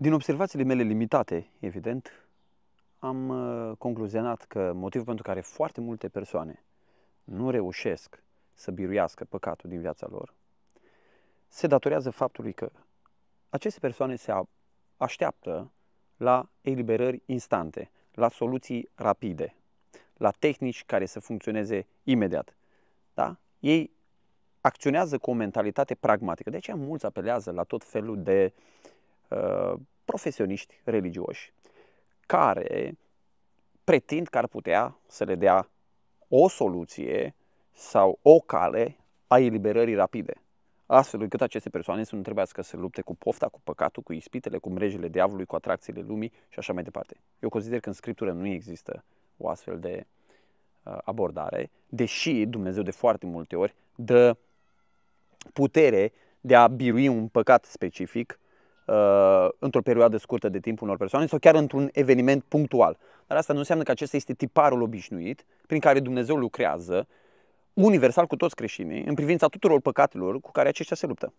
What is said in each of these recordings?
Din observațiile mele limitate, evident, am uh, concluzionat că motivul pentru care foarte multe persoane nu reușesc să biruiască păcatul din viața lor se datorează faptului că aceste persoane se așteaptă la eliberări instante, la soluții rapide, la tehnici care să funcționeze imediat. Da? Ei acționează cu o mentalitate pragmatică. De aceea mulți apelează la tot felul de uh, Uh, profesioniști religioși care pretind că ar putea să le dea o soluție sau o cale a eliberării rapide, astfel încât aceste persoane să nu trebuiască să lupte cu pofta, cu păcatul, cu ispitele, cu mrejele diavolului, cu atracțiile lumii și așa mai departe. Eu consider că în Scriptură nu există o astfel de uh, abordare, deși Dumnezeu de foarte multe ori dă putere de a birui un păcat specific Uh, într-o perioadă scurtă de timp unor persoane sau chiar într-un eveniment punctual. Dar asta nu înseamnă că acesta este tiparul obișnuit prin care Dumnezeu lucrează universal cu toți creștinii în privința tuturor păcatelor cu care aceștia se luptă.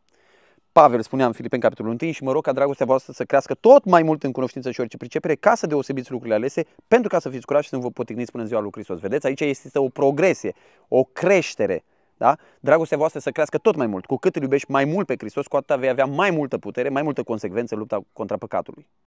Pavel spunea în Filipeni capitolul 1 și mă rog ca dragostea voastră să crească tot mai mult în cunoștință și orice pricepere ca să deosebiți lucrurile alese pentru ca să fiți curați și să nu vă potigniți până în ziua lui Hristos. Vedeți, aici este o progresie, o creștere da? Dragostea voastră să crească tot mai mult. Cu cât îl iubești mai mult pe Hristos, cu atât vei avea mai multă putere, mai multă consecvență în lupta contra păcatului.